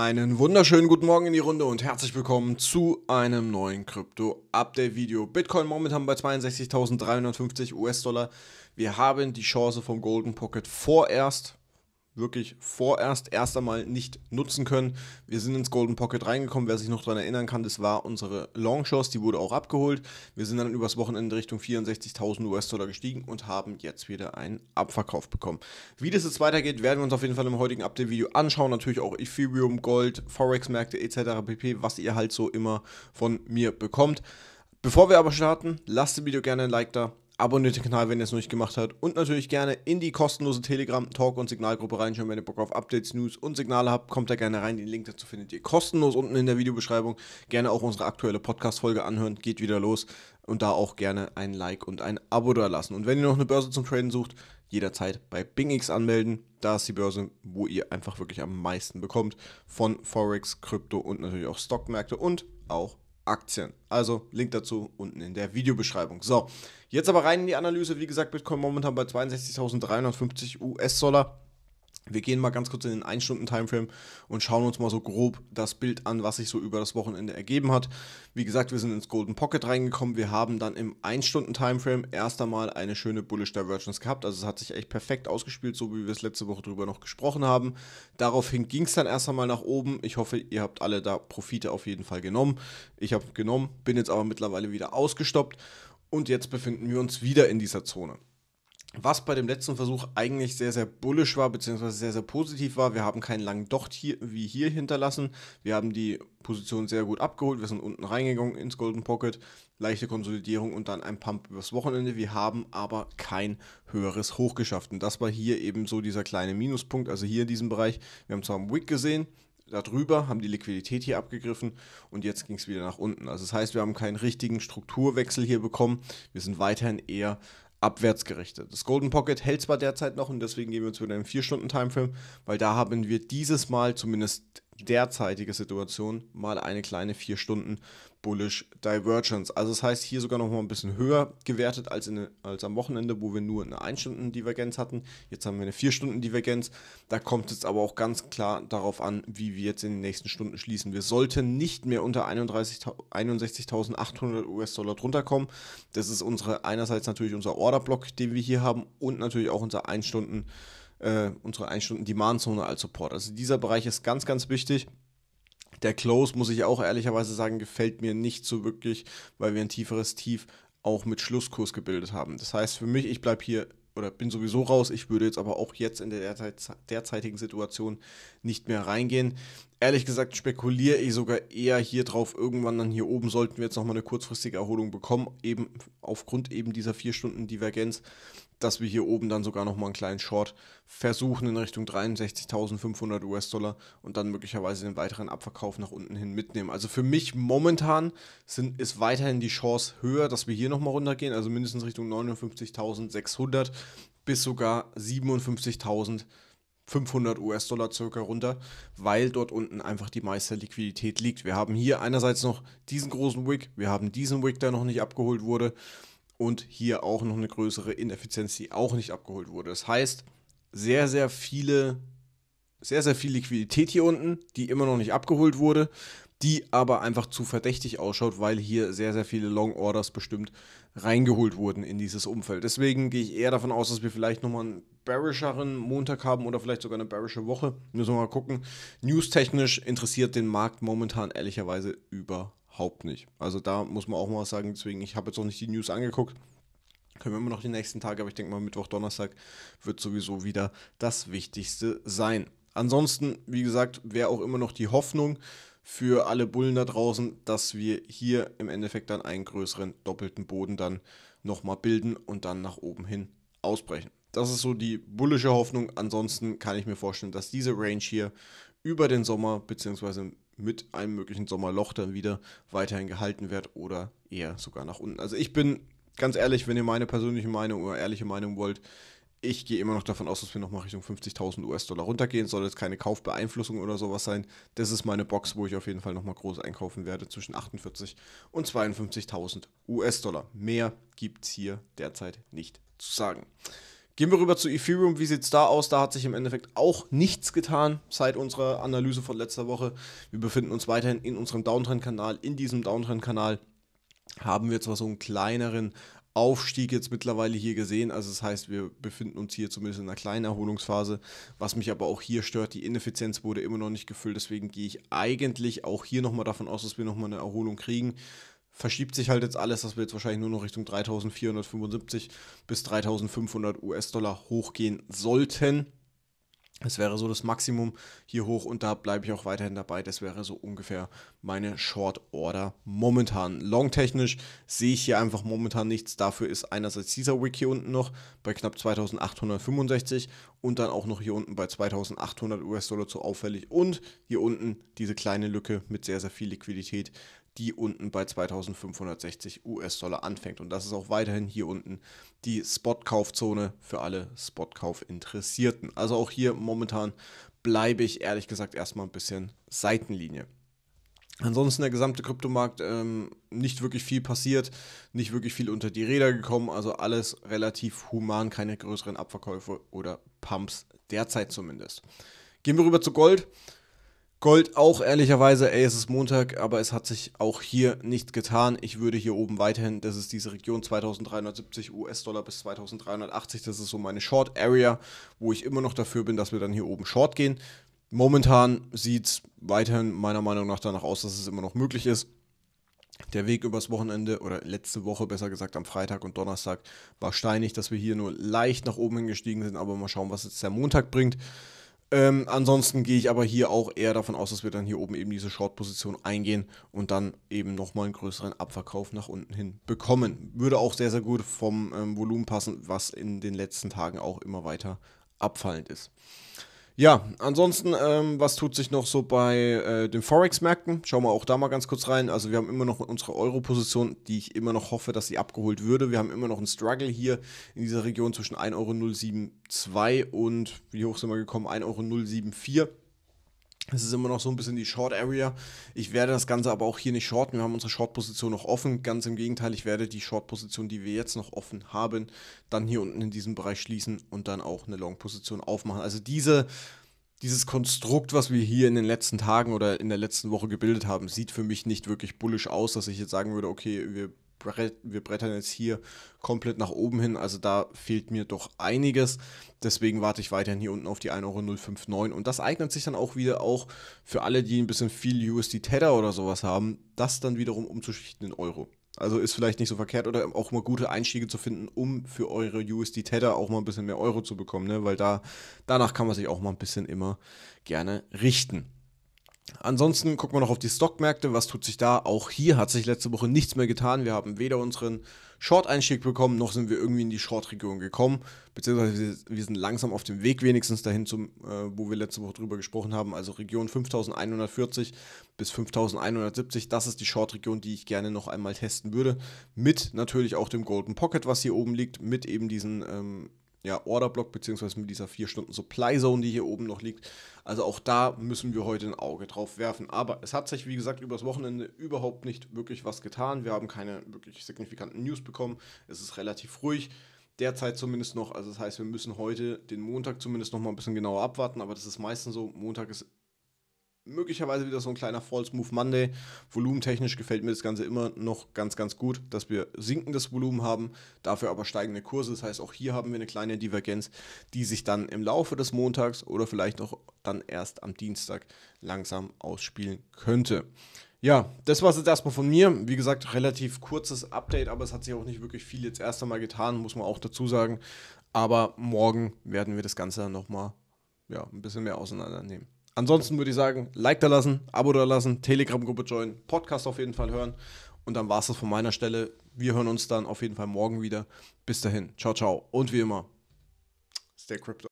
Einen wunderschönen guten Morgen in die Runde und herzlich willkommen zu einem neuen Krypto-Update-Video. Bitcoin momentan bei 62.350 US-Dollar. Wir haben die Chance vom Golden Pocket vorerst wirklich vorerst erst einmal nicht nutzen können. Wir sind ins Golden Pocket reingekommen. Wer sich noch daran erinnern kann, das war unsere Long Longshots, die wurde auch abgeholt. Wir sind dann übers Wochenende Richtung 64.000 US-Dollar gestiegen und haben jetzt wieder einen Abverkauf bekommen. Wie das jetzt weitergeht, werden wir uns auf jeden Fall im heutigen Update-Video anschauen. Natürlich auch Ethereum, Gold, Forex-Märkte etc. pp., was ihr halt so immer von mir bekommt. Bevor wir aber starten, lasst dem Video gerne ein Like da abonniert den Kanal, wenn ihr es noch nicht gemacht habt. Und natürlich gerne in die kostenlose Telegram, Talk und Signalgruppe reinschauen, wenn ihr Bock auf Updates, News und Signale habt. Kommt da gerne rein. Den Link dazu findet ihr kostenlos unten in der Videobeschreibung. Gerne auch unsere aktuelle Podcast-Folge anhören. Geht wieder los. Und da auch gerne ein Like und ein Abo da lassen. Und wenn ihr noch eine Börse zum Traden sucht, jederzeit bei BingX anmelden. Da ist die Börse, wo ihr einfach wirklich am meisten bekommt von Forex, Krypto und natürlich auch Stockmärkte und auch Aktien. Also Link dazu unten in der Videobeschreibung. So, jetzt aber rein in die Analyse. Wie gesagt, Bitcoin momentan bei 62.350 US-Dollar. Wir gehen mal ganz kurz in den 1-Stunden-Timeframe und schauen uns mal so grob das Bild an, was sich so über das Wochenende ergeben hat. Wie gesagt, wir sind ins Golden Pocket reingekommen. Wir haben dann im 1-Stunden-Timeframe erst einmal eine schöne Bullish Divergence gehabt. Also es hat sich echt perfekt ausgespielt, so wie wir es letzte Woche drüber noch gesprochen haben. Daraufhin ging es dann erst einmal nach oben. Ich hoffe, ihr habt alle da Profite auf jeden Fall genommen. Ich habe genommen, bin jetzt aber mittlerweile wieder ausgestoppt. Und jetzt befinden wir uns wieder in dieser Zone was bei dem letzten Versuch eigentlich sehr, sehr bullisch war, beziehungsweise sehr, sehr positiv war. Wir haben keinen langen Docht hier, wie hier hinterlassen. Wir haben die Position sehr gut abgeholt. Wir sind unten reingegangen ins Golden Pocket. Leichte Konsolidierung und dann ein Pump übers Wochenende. Wir haben aber kein höheres Hoch geschafft. Und das war hier eben so dieser kleine Minuspunkt. Also hier in diesem Bereich. Wir haben zwar einen Wick gesehen, darüber, haben die Liquidität hier abgegriffen und jetzt ging es wieder nach unten. Also das heißt, wir haben keinen richtigen Strukturwechsel hier bekommen. Wir sind weiterhin eher abwärts gerichtet. Das Golden Pocket hält zwar derzeit noch und deswegen gehen wir zu einem 4-Stunden-Timeframe, weil da haben wir dieses Mal zumindest derzeitige Situation mal eine kleine 4 Stunden Bullish Divergence. Also das heißt hier sogar noch mal ein bisschen höher gewertet als, in, als am Wochenende, wo wir nur eine 1 Stunden Divergenz hatten. Jetzt haben wir eine 4 Stunden Divergenz. Da kommt es aber auch ganz klar darauf an, wie wir jetzt in den nächsten Stunden schließen. Wir sollten nicht mehr unter 61.800 US-Dollar drunter kommen. Das ist unsere einerseits natürlich unser Orderblock, den wir hier haben und natürlich auch unser 1 Stunden Divergenz äh, unsere 1-Stunden-Demand-Zone als Support. Also dieser Bereich ist ganz, ganz wichtig. Der Close, muss ich auch ehrlicherweise sagen, gefällt mir nicht so wirklich, weil wir ein tieferes Tief auch mit Schlusskurs gebildet haben. Das heißt für mich, ich bleibe hier oder bin sowieso raus. Ich würde jetzt aber auch jetzt in der derzeitigen Situation nicht mehr reingehen. Ehrlich gesagt spekuliere ich sogar eher hier drauf, irgendwann dann hier oben sollten wir jetzt nochmal eine kurzfristige Erholung bekommen, eben aufgrund eben dieser 4 Stunden Divergenz, dass wir hier oben dann sogar nochmal einen kleinen Short versuchen in Richtung 63.500 US-Dollar und dann möglicherweise den weiteren Abverkauf nach unten hin mitnehmen. Also für mich momentan sind, ist weiterhin die Chance höher, dass wir hier nochmal runtergehen, also mindestens Richtung 59.600 bis sogar 57.000. 500 US-Dollar circa runter, weil dort unten einfach die meiste Liquidität liegt. Wir haben hier einerseits noch diesen großen Wick, wir haben diesen Wick, der noch nicht abgeholt wurde und hier auch noch eine größere Ineffizienz, die auch nicht abgeholt wurde. Das heißt, sehr, sehr viele, sehr, sehr viel Liquidität hier unten, die immer noch nicht abgeholt wurde, die aber einfach zu verdächtig ausschaut, weil hier sehr, sehr viele Long Orders bestimmt reingeholt wurden in dieses Umfeld. Deswegen gehe ich eher davon aus, dass wir vielleicht nochmal einen bearisheren Montag haben oder vielleicht sogar eine bearische Woche. Müssen wir mal gucken. News-technisch interessiert den Markt momentan ehrlicherweise überhaupt überhaupt nicht. Also da muss man auch mal sagen, deswegen, ich habe jetzt noch nicht die News angeguckt. Können wir immer noch die nächsten Tage, aber ich denke mal, Mittwoch, Donnerstag wird sowieso wieder das Wichtigste sein. Ansonsten, wie gesagt, wäre auch immer noch die Hoffnung für alle Bullen da draußen, dass wir hier im Endeffekt dann einen größeren doppelten Boden dann nochmal bilden und dann nach oben hin ausbrechen. Das ist so die bullische Hoffnung. Ansonsten kann ich mir vorstellen, dass diese Range hier über den Sommer bzw mit einem möglichen Sommerloch dann wieder weiterhin gehalten wird oder eher sogar nach unten. Also ich bin ganz ehrlich, wenn ihr meine persönliche Meinung oder ehrliche Meinung wollt, ich gehe immer noch davon aus, dass wir nochmal Richtung 50.000 US-Dollar runtergehen. Soll jetzt keine Kaufbeeinflussung oder sowas sein. Das ist meine Box, wo ich auf jeden Fall nochmal groß einkaufen werde zwischen 48 und 52.000 US-Dollar. Mehr gibt es hier derzeit nicht zu sagen. Gehen wir rüber zu Ethereum. Wie sieht es da aus? Da hat sich im Endeffekt auch nichts getan seit unserer Analyse von letzter Woche. Wir befinden uns weiterhin in unserem Downtrend-Kanal. In diesem Downtrend-Kanal haben wir zwar so einen kleineren Aufstieg jetzt mittlerweile hier gesehen. Also das heißt, wir befinden uns hier zumindest in einer kleinen Erholungsphase. Was mich aber auch hier stört, die Ineffizienz wurde immer noch nicht gefüllt. Deswegen gehe ich eigentlich auch hier nochmal davon aus, dass wir nochmal eine Erholung kriegen verschiebt sich halt jetzt alles, dass wir jetzt wahrscheinlich nur noch Richtung 3475 bis 3500 US-Dollar hochgehen sollten. Das wäre so das Maximum hier hoch und da bleibe ich auch weiterhin dabei. Das wäre so ungefähr meine Short Order momentan. Long-technisch sehe ich hier einfach momentan nichts. Dafür ist einerseits dieser Wick hier unten noch bei knapp 2865 und dann auch noch hier unten bei 2800 US-Dollar zu auffällig und hier unten diese kleine Lücke mit sehr, sehr viel Liquidität, die unten bei 2560 US-Dollar anfängt. Und das ist auch weiterhin hier unten die Spot-Kaufzone für alle Spot-Kauf-Interessierten. Also auch hier momentan bleibe ich ehrlich gesagt erstmal ein bisschen Seitenlinie. Ansonsten der gesamte Kryptomarkt ähm, nicht wirklich viel passiert, nicht wirklich viel unter die Räder gekommen, also alles relativ human, keine größeren Abverkäufe oder Pumps derzeit zumindest. Gehen wir rüber zu Gold. Gold auch ehrlicherweise, ey, es ist Montag, aber es hat sich auch hier nicht getan. Ich würde hier oben weiterhin, das ist diese Region 2370 US-Dollar bis 2380, das ist so meine Short Area, wo ich immer noch dafür bin, dass wir dann hier oben Short gehen. Momentan sieht es weiterhin meiner Meinung nach danach aus, dass es immer noch möglich ist. Der Weg übers Wochenende oder letzte Woche besser gesagt am Freitag und Donnerstag war steinig, dass wir hier nur leicht nach oben hingestiegen sind, aber mal schauen, was jetzt der Montag bringt. Ähm, ansonsten gehe ich aber hier auch eher davon aus, dass wir dann hier oben eben diese Short-Position eingehen und dann eben nochmal einen größeren Abverkauf nach unten hin bekommen. Würde auch sehr, sehr gut vom ähm, Volumen passen, was in den letzten Tagen auch immer weiter abfallend ist. Ja, ansonsten, ähm, was tut sich noch so bei äh, den Forex-Märkten? Schauen wir auch da mal ganz kurz rein. Also wir haben immer noch unsere Euro-Position, die ich immer noch hoffe, dass sie abgeholt würde. Wir haben immer noch einen Struggle hier in dieser Region zwischen 1,072 Euro und, wie hoch sind wir gekommen, 1,074 Euro. Es ist immer noch so ein bisschen die Short Area. Ich werde das Ganze aber auch hier nicht shorten. Wir haben unsere Short-Position noch offen. Ganz im Gegenteil, ich werde die Short-Position, die wir jetzt noch offen haben, dann hier unten in diesem Bereich schließen und dann auch eine Long-Position aufmachen. Also diese, dieses Konstrukt, was wir hier in den letzten Tagen oder in der letzten Woche gebildet haben, sieht für mich nicht wirklich bullisch aus, dass ich jetzt sagen würde, okay, wir bret wir brettern jetzt hier komplett nach oben hin. Also da fehlt mir doch einiges. Deswegen warte ich weiterhin hier unten auf die 1,059 Euro. Und das eignet sich dann auch wieder auch für alle, die ein bisschen viel USD Tether oder sowas haben, das dann wiederum umzuschichten in Euro. Also ist vielleicht nicht so verkehrt oder auch mal gute Einstiege zu finden, um für eure USD Tether auch mal ein bisschen mehr Euro zu bekommen, ne? weil da danach kann man sich auch mal ein bisschen immer gerne richten. Ansonsten gucken wir noch auf die Stockmärkte. Was tut sich da? Auch hier hat sich letzte Woche nichts mehr getan. Wir haben weder unseren Short-Einstieg bekommen, noch sind wir irgendwie in die Short-Region gekommen. Beziehungsweise wir sind langsam auf dem Weg, wenigstens dahin, zum, äh, wo wir letzte Woche drüber gesprochen haben. Also Region 5140 bis 5170. Das ist die Short-Region, die ich gerne noch einmal testen würde. Mit natürlich auch dem Golden Pocket, was hier oben liegt. Mit eben diesen ähm, ja, Orderblock beziehungsweise mit dieser 4-Stunden-Supply-Zone, die hier oben noch liegt. Also auch da müssen wir heute ein Auge drauf werfen. Aber es hat sich, wie gesagt, übers Wochenende überhaupt nicht wirklich was getan. Wir haben keine wirklich signifikanten News bekommen. Es ist relativ ruhig. Derzeit zumindest noch, also das heißt, wir müssen heute den Montag zumindest noch mal ein bisschen genauer abwarten, aber das ist meistens so, Montag ist möglicherweise wieder so ein kleiner False Move Monday. Volumentechnisch gefällt mir das Ganze immer noch ganz, ganz gut, dass wir sinkendes Volumen haben, dafür aber steigende Kurse. Das heißt, auch hier haben wir eine kleine Divergenz, die sich dann im Laufe des Montags oder vielleicht auch dann erst am Dienstag langsam ausspielen könnte. Ja, das war es jetzt erstmal von mir. Wie gesagt, relativ kurzes Update, aber es hat sich auch nicht wirklich viel jetzt erst einmal getan, muss man auch dazu sagen. Aber morgen werden wir das Ganze dann nochmal ja, ein bisschen mehr auseinandernehmen. Ansonsten würde ich sagen, Like da lassen, Abo da lassen, Telegram-Gruppe joinen, Podcast auf jeden Fall hören. Und dann war es das von meiner Stelle. Wir hören uns dann auf jeden Fall morgen wieder. Bis dahin. Ciao, ciao. Und wie immer, stay crypto.